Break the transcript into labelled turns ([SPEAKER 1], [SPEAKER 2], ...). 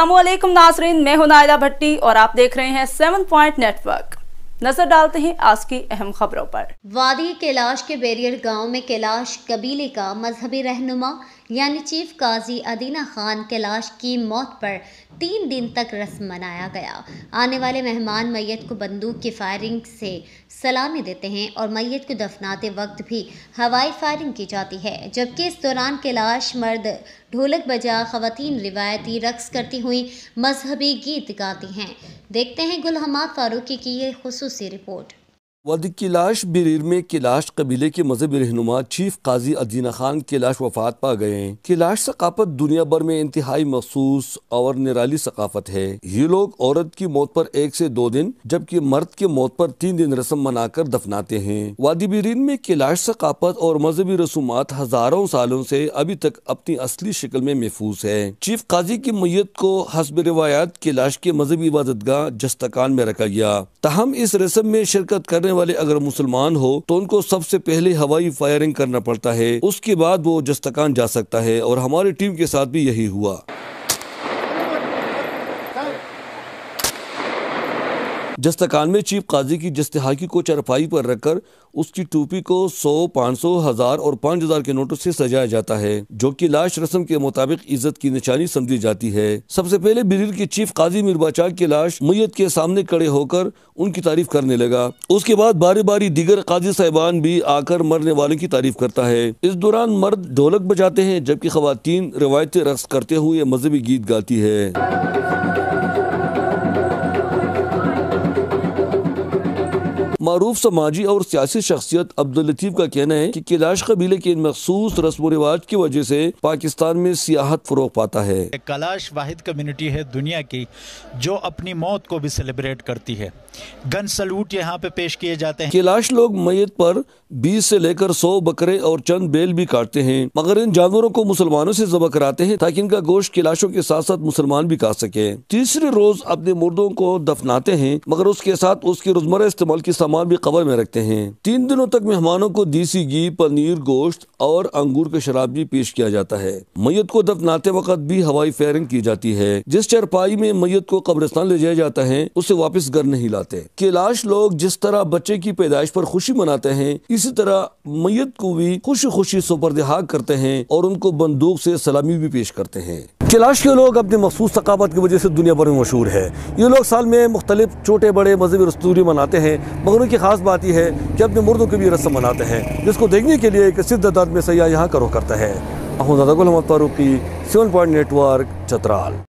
[SPEAKER 1] असलम नाजरीन मैं हूं नायला भट्टी और आप देख रहे हैं सेवन पॉइंट नेटवर्क नजर डालते हैं आज की अहम खबरों पर
[SPEAKER 2] वादी कैलाश के बैरियर गांव में कैलाश कबीले का मजहबी रहनुमा यानी चीफ काजी अदीना खान कैलाश की मौत पर तीन दिन तक रस्म मनाया गया आने वाले मेहमान मैयत को बंदूक की फायरिंग से सलामी देते हैं और मैयत को दफनाते वक्त भी हवाई फायरिंग की जाती है जबकि इस दौरान कैलाश मर्द ढोलक बजा खवतिन रिवायती रक्स करती हुई मजहबी गीत गाती हैं देखते हैं गुल हमाद फारूकी की ये खसूसी रिपोर्ट
[SPEAKER 1] वद की लाश बिरीर में कैलाश कबीले के मजहब रहनुमा चीफ काजी अदीना खान कैलाश वफात पा गए हैं किलाश सकाफत दुनिया भर में इंतहाई मखसूस और निराली सकाफत है ये लोग औरत की मौत पर एक से दो दिन जबकि मर्द के मौत पर तीन दिन रस्म मनाकर दफनाते हैं वादी बिरीन में कैलाश सकाफत और मजहबी रसूमात हजारों सालों से अभी तक अपनी असली शक्ल में महफूज है चीफ काजी की मैयत को हसब रिवायात कैलाश के मजहबी इबादतगाह जस्तकान में रखा गया तहम इस रस्म में शिरकत करने करने वाले अगर मुसलमान हो तो उनको सबसे पहले हवाई फायरिंग करना पड़ता है उसके बाद वो जस्तकान जा सकता है और हमारी टीम के साथ भी यही हुआ दस्तकान में चीफ काजी की जस्तहाकी को चरपाई पर रखकर उसकी टोपी को सौ पाँच सौ हजार और पाँच हजार के नोटों से सजाया जाता है जो कि लाश रस्म के मुताबिक इज्जत की निशानी समझी जाती है सबसे पहले बिरिल के चीफ काजी मिर्बाचाक की लाश मैयत के सामने खड़े होकर उनकी तारीफ करने लगा उसके बाद बारी बारी दीगर काजी साहिबान भी आकर मरने वालों की तारीफ करता है इस दौरान मर्द ढोलक बजाते हैं जबकि खातन रवायती रक्स करते हुए मजहबी गीत गाती है मरूफ समाजी और सियासी शख्सियत अब्दुल लतीफ का कहना है की कैलाश कबीले के इन मखसूस रस्म रिवाज की वजह से पाकिस्तान में सियाहत फरोग पाता है
[SPEAKER 2] कैलाश वाहिद कम्यूनिटी है दुनिया की जो अपनी मौत को भी सेलिब्रेट करती है
[SPEAKER 1] गन सलूट यहाँ पे पेश किए जाते हैं कैलाश लोग मैत पर बीस से लेकर सौ बकरे और चंद बेल भी काटते हैं मगर इन जानवरों को मुसलमानों से जबर कराते हैं ताकि इनका गोश्त कैलाशों के साथ साथ मुसलमान भी काट सके तीसरे रोज अपने मुर्दों को दफनाते हैं मगर उसके साथ उसकी रोजमर्रा इस्तेमाल की सामान मेहमान भी कबर में रखते हैं तीन दिनों तक मेहमानों को देसी घी पनीर गोश्त और अंगूर के शराब भी पेश किया जाता है मैयत को दफनाते वक्त भी हवाई फायरिंग की जाती है जिस चरपाई में मैयत को कब्रिस्तान ले जाया जाता है उसे वापस घर नहीं लाते कैलाश लोग जिस तरह बच्चे की पैदाइश पर खुशी मनाते हैं इसी तरह मैयत को भी खुशी खुशी सोपर्दहाग करते हैं और उनको बंदूक से सलामी भी पेश करते हैं कैलाश के लोग अपने मखसूस सकाफत की वजह से दुनिया भर में मशहूर है ये लोग साल में मुख्तलिफ छोटे बड़े मजहबी रस्तूरी मनाते हैं मगर उनकी ख़ास बात यह है कि अपने मुर्दों की भी रस्म मनाते हैं जिसको देखने के लिए एक सिद्ध दर्द में सयाह यहाँ का रुख करता है Ahmadada Gul Farooqui seven point network चतराल